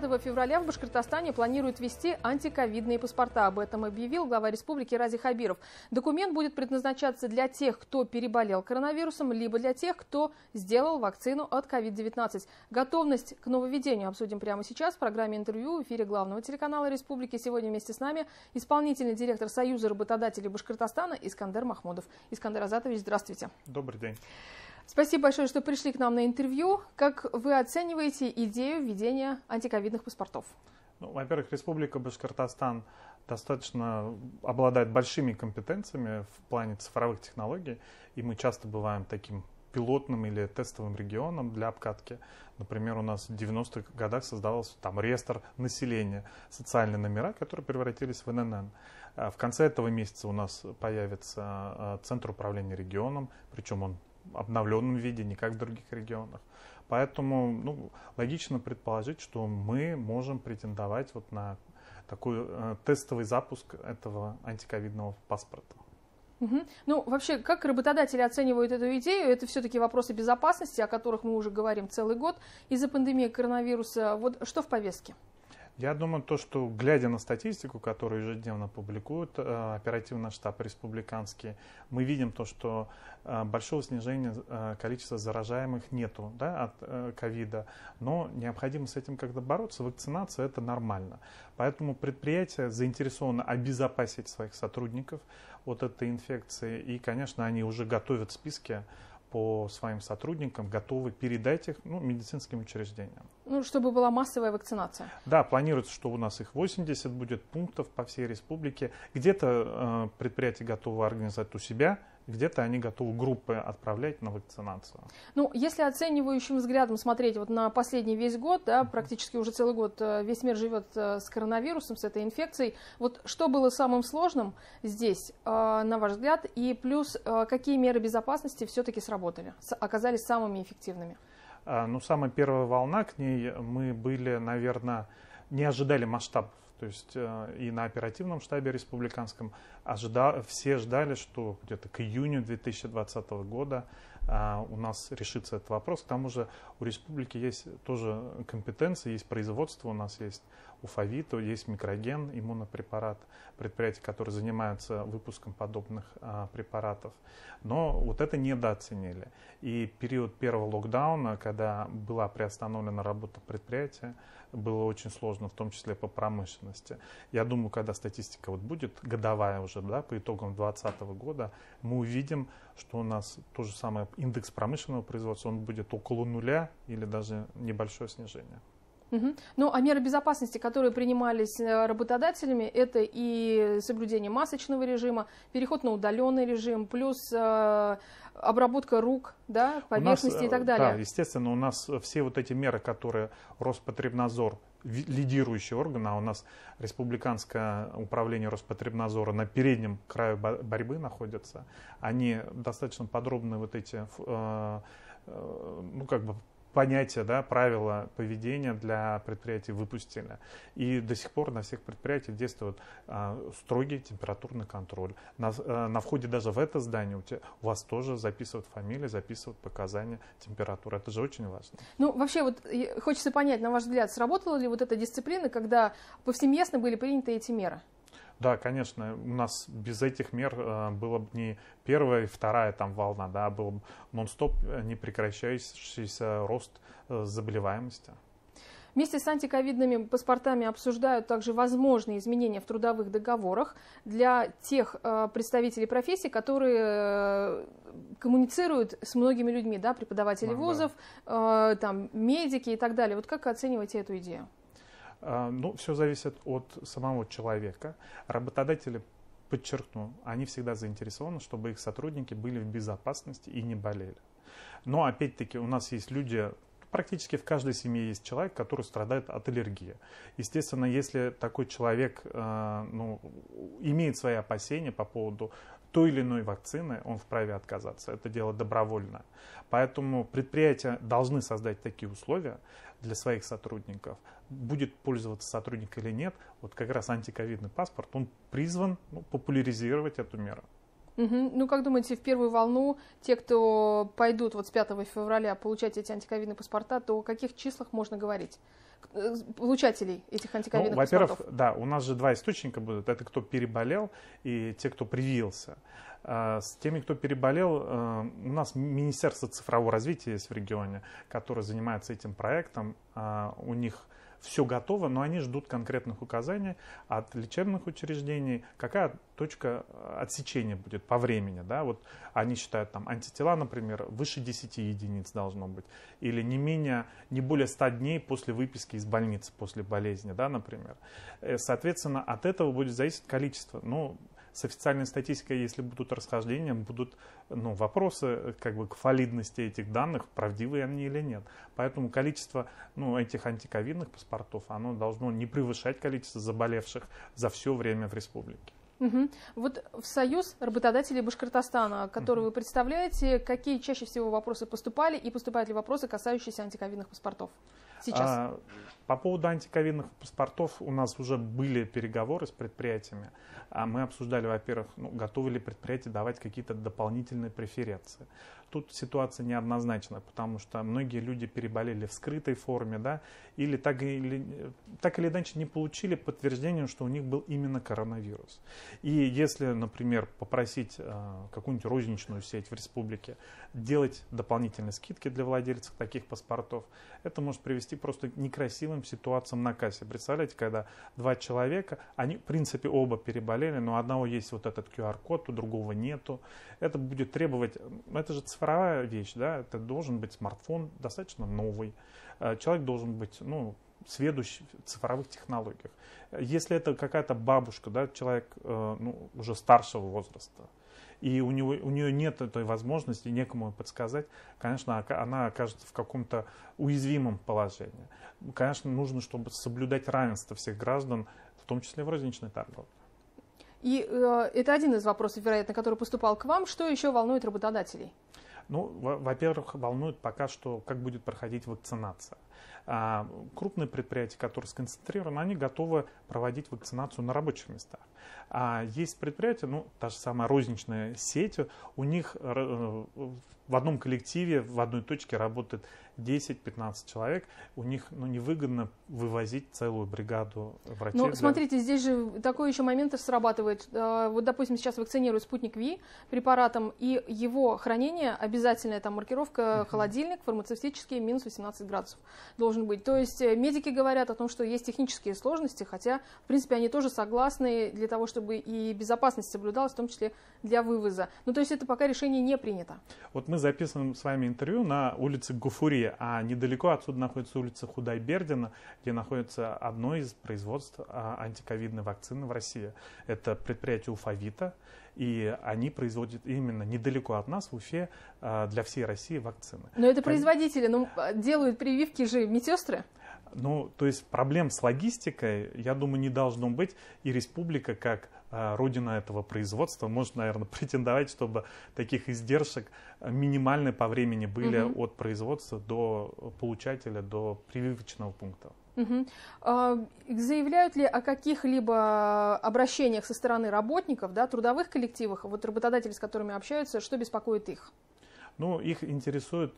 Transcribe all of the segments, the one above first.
25 февраля в Башкортостане планируют ввести антиковидные паспорта. Об этом объявил глава республики Рази Хабиров. Документ будет предназначаться для тех, кто переболел коронавирусом, либо для тех, кто сделал вакцину от COVID-19. Готовность к нововведению обсудим прямо сейчас в программе интервью в эфире главного телеканала республики. Сегодня вместе с нами исполнительный директор Союза работодателей Башкортостана Искандер Махмудов. Искандер Азатович, здравствуйте. Добрый день. Спасибо большое, что пришли к нам на интервью. Как вы оцениваете идею введения антиковидных паспортов? Ну, во-первых, Республика Башкортостан достаточно обладает большими компетенциями в плане цифровых технологий, и мы часто бываем таким пилотным или тестовым регионом для обкатки. Например, у нас в 90-х годах создавался там реестр населения, социальные номера, которые превратились в ННН. А в конце этого месяца у нас появится а, Центр управления регионом, причем он обновленном виде, не как в других регионах. Поэтому ну, логично предположить, что мы можем претендовать вот на такой э, тестовый запуск этого антиковидного паспорта. Угу. Ну, вообще, как работодатели оценивают эту идею? Это все-таки вопросы безопасности, о которых мы уже говорим целый год из-за пандемии коронавируса. Вот что в повестке? Я думаю, то, что глядя на статистику, которую ежедневно публикуют э, оперативный штаб республиканский, мы видим то, что э, большого снижения э, количества заражаемых нету да, от ковида, но необходимо с этим как-то бороться. Вакцинация – это нормально. Поэтому предприятия заинтересованы обезопасить своих сотрудников от этой инфекции, и, конечно, они уже готовят списки по своим сотрудникам готовы передать их ну, медицинским учреждениям. Ну, чтобы была массовая вакцинация. Да, планируется, что у нас их 80 будет пунктов по всей республике. Где-то э, предприятие готово организовать у себя где-то они готовы группы отправлять на вакцинацию. Ну, если оценивающим взглядом смотреть вот на последний весь год, да, практически уже целый год э, весь мир живет э, с коронавирусом, с этой инфекцией, вот что было самым сложным здесь, э, на ваш взгляд, и плюс какие меры безопасности все-таки сработали, оказались самыми эффективными? А, ну, самая первая волна к ней мы были, наверное, не ожидали масштаб то есть э, и на оперативном штабе республиканском ожида, все ждали, что где-то к июню 2020 года а, у нас решится этот вопрос. К тому же у республики есть тоже компетенции, есть производство, у нас есть Уфавито, есть Микроген, иммунопрепарат, предприятия, которые занимаются выпуском подобных а, препаратов. Но вот это недооценили. И период первого локдауна, когда была приостановлена работа предприятия, было очень сложно, в том числе по промышленности. Я думаю, когда статистика вот будет годовая уже, да, по итогам 2020 года, мы увидим, что у нас то же самое индекс промышленного производства, он будет около нуля или даже небольшое снижение. Угу. Ну, а меры безопасности, которые принимались э, работодателями, это и соблюдение масочного режима, переход на удаленный режим, плюс э, обработка рук, да, поверхности нас, и так э, далее. Да, естественно, у нас все вот эти меры, которые Роспотребнадзор лидирующий орган, а у нас республиканское управление Роспотребнадзора на переднем краю борьбы находится, они достаточно подробно вот эти, э, э, ну как бы понятия, да, правила поведения для предприятий выпустили. И до сих пор на всех предприятиях действует э, строгий температурный контроль. На, э, на входе даже в это здание у, тебя, у вас тоже записывают фамилии, записывают показания температуры. Это же очень важно. Ну, вообще, вот хочется понять, на ваш взгляд, сработала ли вот эта дисциплина, когда повсеместно были приняты эти меры? Да, конечно, у нас без этих мер э, было бы не первая и вторая там волна, да, был нон-стоп э, непрекращающийся рост э, заболеваемости. Вместе с антиковидными паспортами обсуждают также возможные изменения в трудовых договорах для тех э, представителей профессий, которые э, коммуницируют с многими людьми, да, преподаватели а, вузов, да. э, там, медики и так далее. Вот как оцениваете эту идею? А, ну, все зависит от самого человека. Работодатели, подчеркну, они всегда заинтересованы, чтобы их сотрудники были в безопасности и не болели. Но опять-таки у нас есть люди, практически в каждой семье есть человек, который страдает от аллергии. Естественно, если такой человек э, ну, имеет свои опасения по поводу той или иной вакцины, он вправе отказаться. Это дело добровольно. Поэтому предприятия должны создать такие условия для своих сотрудников. Будет пользоваться сотрудник или нет, вот как раз антиковидный паспорт, он призван ну, популяризировать эту меру. Угу. Ну, как думаете, в первую волну те, кто пойдут вот с 5 февраля получать эти антиковидные паспорта, то о каких числах можно говорить? получателей этих ну, антиковидных ну, Во-первых, да, у нас же два источника будут. Это кто переболел и те, кто привился. А, с теми, кто переболел, э, у нас Министерство цифрового развития есть в регионе, которое занимается этим проектом. А, у них все готово, но они ждут конкретных указаний от лечебных учреждений, какая точка э, отсечения будет по времени. Да? Вот они считают там антитела, например, выше 10 единиц должно быть, или не менее, не более 100 дней после выписки из больницы, после болезни, да, например. Э, соответственно, от этого будет зависеть количество. Ну, с официальной статистикой, если будут расхождения, будут ну, вопросы э, как бы к валидности этих данных, правдивые они или нет. Поэтому количество ну, этих антиковидных паспортов, оно должно не превышать количество заболевших за все время в республике. Угу. Вот в Союз работодателей Башкортостана, который угу. вы представляете, какие чаще всего вопросы поступали и поступают ли вопросы, касающиеся антиковидных паспортов сейчас? А, по поводу антиковидных паспортов у нас уже были переговоры с предприятиями. А мы обсуждали, во-первых, ну, готовы ли предприятия давать какие-то дополнительные преференции. Тут ситуация неоднозначна, потому что многие люди переболели в скрытой форме, да, или так или, так или иначе не получили подтверждение, что у них был именно коронавирус. И если, например, попросить э, какую-нибудь розничную сеть в республике делать дополнительные скидки для владельцев таких паспортов, это может привести просто к некрасивым сложным ситуациям на кассе. Представляете, когда два человека, они, в принципе, оба переболели, но у одного есть вот этот QR-код, у другого нету. Это будет требовать, это же цифровая вещь, да, это должен быть смартфон достаточно новый. Э, человек должен быть, ну, сведущий в цифровых технологиях. Если это какая-то бабушка, да, человек э, ну, уже старшего возраста, и у, него, у нее нет этой возможности некому подсказать, конечно, она окажется в каком-то уязвимом положении. Конечно, нужно, чтобы соблюдать равенство всех граждан, в том числе в розничной торговле. И э, это один из вопросов, вероятно, который поступал к вам. Что еще волнует работодателей? Ну, во-первых, волнует пока что, как будет проходить вакцинация. А, крупные предприятия, которые сконцентрированы, они готовы проводить вакцинацию на рабочих местах. А есть предприятия, ну, та же самая розничная сеть, у них э, э, в одном коллективе, в одной точке работает 10-15 человек, у них ну, невыгодно вывозить целую бригаду врачей. Ну, для... смотрите, здесь же такой еще момент срабатывает. Э, вот, допустим, сейчас вакцинируют спутник ВИ препаратом, и его хранение, обязательная там маркировка, uh-huh. холодильник, фармацевтический, минус 18 градусов должен быть. То есть э, медики говорят о том, что есть технические сложности, хотя, в принципе, они тоже согласны для того, чтобы и безопасность соблюдалась, в том числе для вывоза. Ну, то есть это пока решение не принято. Вот мы записываем с вами интервью на улице Гуфури, а недалеко отсюда находится улица Худайбердина, где находится одно из производств а, антиковидной вакцины в России. Это предприятие Уфавита. И они производят именно недалеко от нас, в Уфе, а, для всей России вакцины. Но это производители, но ну, а, делают прививки же медсестры? Ну, то есть проблем с логистикой, я думаю, не должно быть. И республика, как а, родина этого производства, может, наверное, претендовать, чтобы таких издержек минимально по времени были угу. от производства до получателя, до прививочного пункта. Угу. Заявляют ли о каких-либо обращениях со стороны работников, да, трудовых коллективах, вот работодатели, с которыми общаются, что беспокоит их? Ну, их интересует,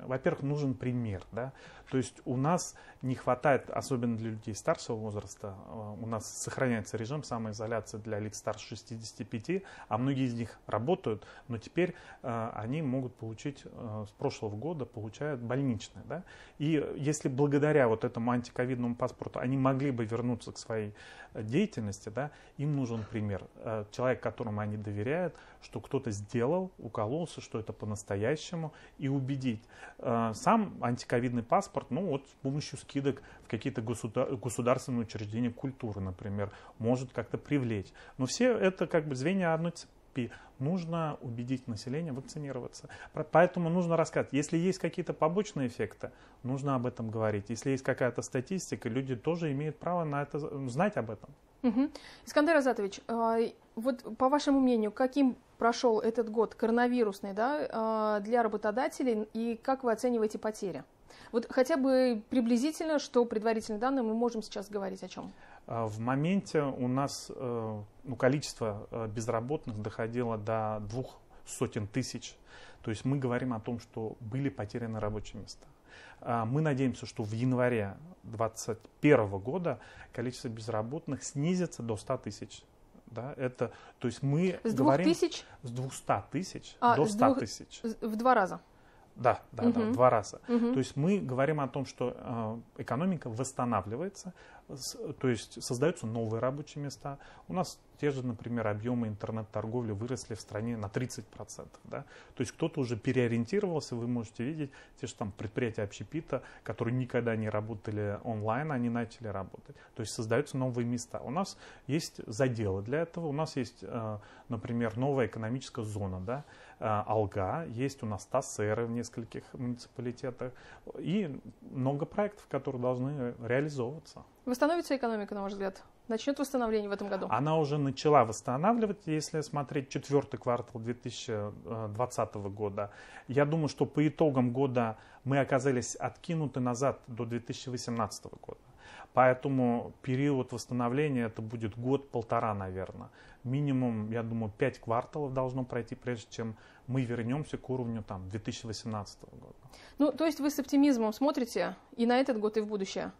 во-первых, нужен пример, да, то есть у нас не хватает, особенно для людей старшего возраста, э, у нас сохраняется режим самоизоляции для лиц старше 65, а многие из них работают, но теперь э, они могут получить э, с прошлого года, получают больничные, да, и если благодаря вот этому антиковидному паспорту они могли бы вернуться к своей деятельности, да, им нужен пример, человек, которому они доверяют, что кто-то сделал, укололся, что это по-настоящему, и убедить. Э, сам антиковидный паспорт, ну вот с помощью скидок в какие-то государ- государственные учреждения культуры, например, может как-то привлечь. Но все это как бы звенья одной цепи Нужно убедить население вакцинироваться. Поэтому нужно рассказать. Если есть какие-то побочные эффекты, нужно об этом говорить. Если есть какая-то статистика, люди тоже имеют право на это знать об этом. Угу. Искандер Азатович, э, вот по вашему мнению, каким прошел этот год коронавирусный да, а, для работодателей и как вы оцениваете потери? Вот хотя бы приблизительно, что предварительные данные мы можем сейчас говорить о чем? А, в моменте у нас э, ну, количество э, безработных доходило до двух сотен тысяч. То есть мы говорим о том, что были потеряны рабочие места. А, мы надеемся, что в январе 2021 года количество безработных снизится до 100 тысяч да? Это, то есть мы с говорим... тысяч? С 200 тысяч а, до 100 двух... тысяч. В два раза? Да, да, угу. да, в два раза. Угу. То есть мы говорим о том, что э, экономика восстанавливается, то есть создаются новые рабочие места. У нас те же, например, объемы интернет-торговли выросли в стране на 30%. Да? То есть кто-то уже переориентировался, вы можете видеть, те же там предприятия общепита, которые никогда не работали онлайн, они начали работать. То есть создаются новые места. У нас есть заделы для этого. У нас есть, э, например, новая экономическая зона, да? Э, Алга, есть у нас ТАСЭРы в нескольких муниципалитетах и много проектов, которые должны реализовываться. Восстановится экономика, на ваш взгляд? Начнет восстановление в этом году? Она уже начала восстанавливать, если смотреть четвертый квартал 2020 года. Я думаю, что по итогам года мы оказались откинуты назад до 2018 года. Поэтому период восстановления это будет год-полтора, наверное. Минимум, я думаю, пять кварталов должно пройти, прежде чем мы вернемся к уровню там, 2018 года. Ну, то есть вы с оптимизмом смотрите и на этот год, и в будущее?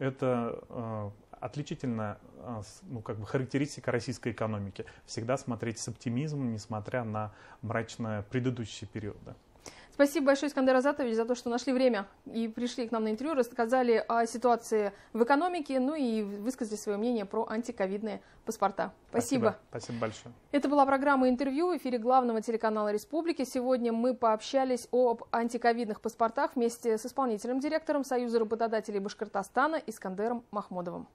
это э, отличительная э, ну, как бы характеристика российской экономики. Всегда смотреть с оптимизмом, несмотря на мрачные предыдущие периоды. Спасибо большое, Искандер Азатович, за то, что нашли время и пришли к нам на интервью, рассказали о ситуации в экономике, ну и высказали свое мнение про антиковидные паспорта. Спасибо. Спасибо. Спасибо большое. Это была программа «Интервью» в эфире главного телеканала «Республики». Сегодня мы пообщались об антиковидных паспортах вместе с исполнительным директором Союза работодателей Башкортостана Искандером Махмодовым.